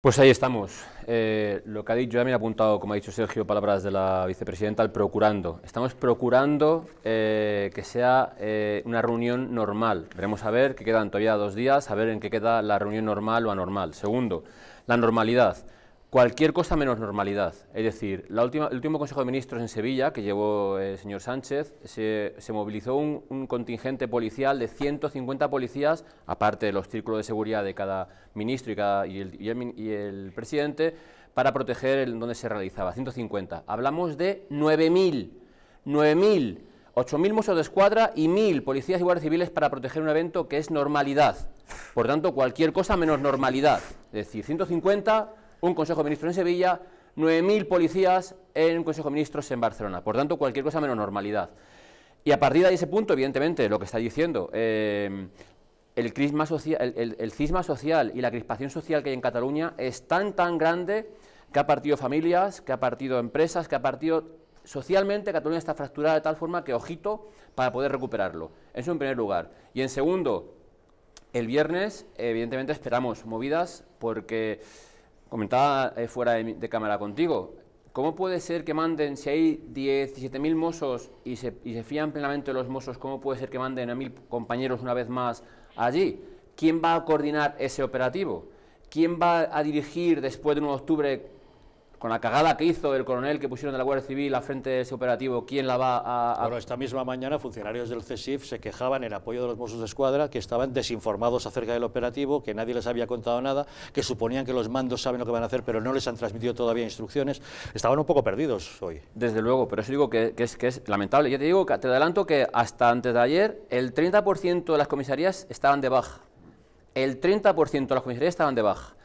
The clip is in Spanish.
Pues ahí estamos. Eh, lo que ha dicho, ya me ha apuntado, como ha dicho Sergio, palabras de la vicepresidenta, al procurando. Estamos procurando eh, que sea eh, una reunión normal. Veremos a ver, qué quedan todavía dos días, a ver en qué queda la reunión normal o anormal. Segundo, la normalidad. Cualquier cosa menos normalidad. Es decir, la última, el último Consejo de Ministros en Sevilla, que llevó eh, el señor Sánchez, se, movilizó un, contingente policial de 150 policías, aparte de los círculos de seguridad de cada ministro y, el, y, el, presidente, para proteger el, donde se realizaba. 150. Hablamos de 9.000. 9.000. 8.000 mozos de escuadra y 1.000 policías y guardias civiles para proteger un evento que es normalidad. Por tanto, cualquier cosa menos normalidad. Es decir, 150 un Consejo de Ministros en Sevilla, 9.000 policías en un Consejo de Ministros en Barcelona. Por tanto, cualquier cosa menos normalidad. Y a partir de ese punto, evidentemente, lo que está diciendo, eh, el, crisma social, el, cisma social y la crispación social que hay en Cataluña es tan, tan grande que ha partido familias, que ha partido empresas, que ha partido... Socialmente, Cataluña está fracturada de tal forma que, ojito, para poder recuperarlo. Eso en primer lugar. Y en segundo, el viernes, evidentemente, esperamos movidas porque Comentaba eh, fuera de, cámara contigo, ¿cómo puede ser que manden, si hay 17.000 mozos y se, y se fían plenamente los mozos, cómo puede ser que manden a mil compañeros una vez más allí? ¿Quién va a coordinar ese operativo? ¿Quién va a dirigir después de 1 de octubre con la cagada que hizo el coronel que pusieron de la Guardia Civil a frente de ese operativo, ¿quién la va a...? Bueno, esta misma mañana funcionarios del CESIF se quejaban en apoyo de los Mossos de Escuadra que estaban desinformados acerca del operativo, que nadie les había contado nada, que suponían que los mandos saben lo que van a hacer, pero no les han transmitido todavía instrucciones. Estaban un poco perdidos hoy. Desde luego, pero eso digo que, es, lamentable. Yo te digo, que, te adelanto que hasta antes de ayer el 30% de las comisarías estaban de baja. El 30% de las comisarías estaban de baja.